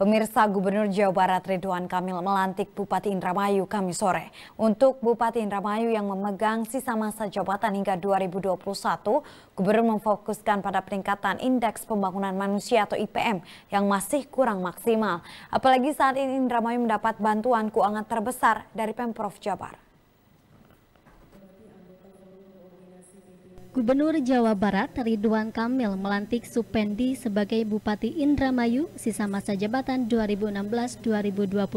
Pemirsa Gubernur Jawa Barat Ridwan Kamil melantik Bupati Indramayu kami sore. Untuk Bupati Indramayu yang memegang sisa masa jabatan hingga 2021, Gubernur memfokuskan pada peningkatan indeks pembangunan manusia atau IPM yang masih kurang maksimal. Apalagi saat ini Indramayu mendapat bantuan keuangan terbesar dari Pemprov Jabar. Gubernur Jawa Barat Ridwan Kamil melantik Supendi sebagai Bupati Indramayu sisa masa jabatan 2016-2021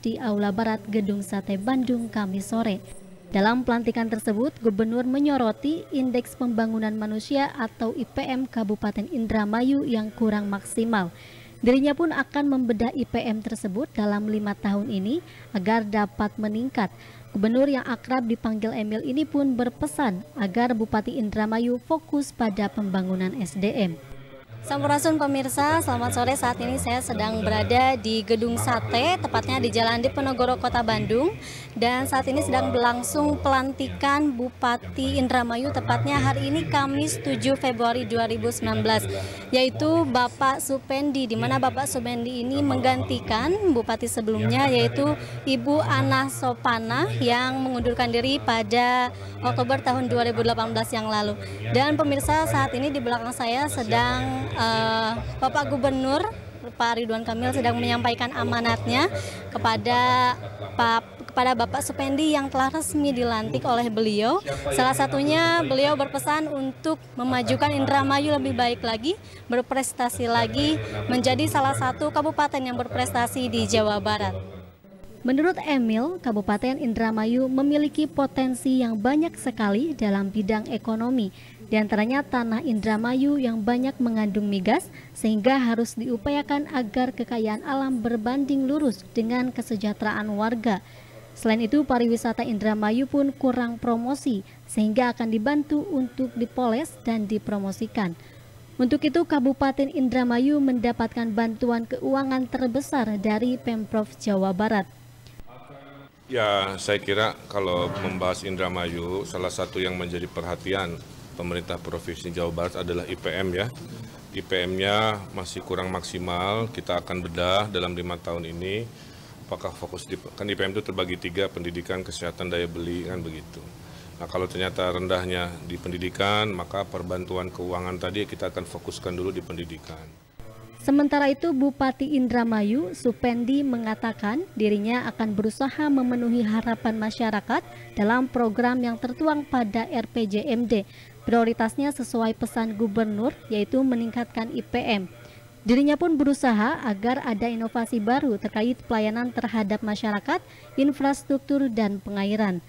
di Aula Barat Gedung Sate Bandung Kamis sore. Dalam pelantikan tersebut, Gubernur menyoroti Indeks Pembangunan Manusia atau IPM Kabupaten Indramayu yang kurang maksimal. Dirinya pun akan membedah IPM tersebut dalam lima tahun ini agar dapat meningkat. Gubernur yang akrab dipanggil Emil ini pun berpesan agar Bupati Indramayu fokus pada pembangunan SDM. Sampurasun pemirsa, selamat sore. Saat ini saya sedang berada di Gedung Sate, tepatnya di Jalan Diponegoro, Kota Bandung. Dan saat ini sedang berlangsung pelantikan Bupati Indramayu, tepatnya hari ini Kamis 7 Februari 2019, yaitu Bapak Supendi, di mana Bapak Supendi ini menggantikan Bupati sebelumnya, yaitu Ibu Ana Sopana yang mengundurkan diri pada Oktober tahun 2018 yang lalu. Dan pemirsa saat ini di belakang saya sedang uh, Bapak Gubernur Pak Ridwan Kamil sedang menyampaikan amanatnya kepada Pak kepada Bapak Supendi yang telah resmi dilantik oleh beliau. Salah satunya beliau berpesan untuk memajukan Indramayu lebih baik lagi, berprestasi lagi, menjadi salah satu kabupaten yang berprestasi di Jawa Barat. Menurut Emil, Kabupaten Indramayu memiliki potensi yang banyak sekali dalam bidang ekonomi, di antaranya tanah Indramayu yang banyak mengandung migas, sehingga harus diupayakan agar kekayaan alam berbanding lurus dengan kesejahteraan warga. Selain itu, pariwisata Indramayu pun kurang promosi, sehingga akan dibantu untuk dipoles dan dipromosikan. Untuk itu, Kabupaten Indramayu mendapatkan bantuan keuangan terbesar dari Pemprov Jawa Barat. Ya, saya kira kalau membahas Indramayu, salah satu yang menjadi perhatian pemerintah Provinsi Jawa Barat adalah IPM ya. IPM-nya masih kurang maksimal, kita akan bedah dalam lima tahun ini. Apakah fokus di, kan IPM itu terbagi tiga, pendidikan, kesehatan, daya beli, kan begitu. Nah kalau ternyata rendahnya di pendidikan, maka perbantuan keuangan tadi kita akan fokuskan dulu di pendidikan. Sementara itu Bupati Indramayu Supendi mengatakan dirinya akan berusaha memenuhi harapan masyarakat dalam program yang tertuang pada RPJMD. Prioritasnya sesuai pesan gubernur yaitu meningkatkan IPM. Dirinya pun berusaha agar ada inovasi baru terkait pelayanan terhadap masyarakat, infrastruktur, dan pengairan.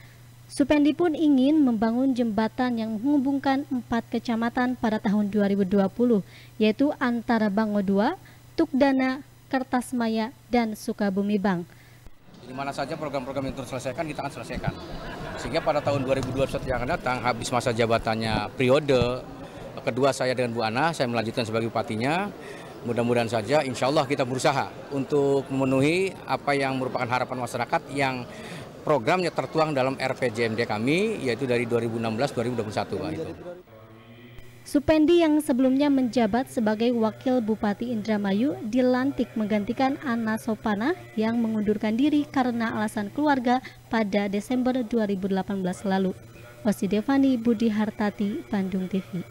Supendi pun ingin membangun jembatan yang menghubungkan empat kecamatan pada tahun 2020, yaitu antara Bango II, Tukdana, Kertasmaya, dan Sukabumi Bang. Di mana saja program-program yang terselesaikan, kita akan selesaikan. Sehingga pada tahun 2021 yang akan datang, habis masa jabatannya periode, kedua saya dengan Bu Ana, saya melanjutkan sebagai bupatinya, mudah-mudahan saja insya Allah kita berusaha untuk memenuhi apa yang merupakan harapan masyarakat yang programnya tertuang dalam RPJMD kami yaitu dari 2016-2021 itu. Supendi yang sebelumnya menjabat sebagai Wakil Bupati Indramayu dilantik menggantikan Ana Sopana yang mengundurkan diri karena alasan keluarga pada Desember 2018 lalu. Osi Devani Budi Hartati, Bandung TV.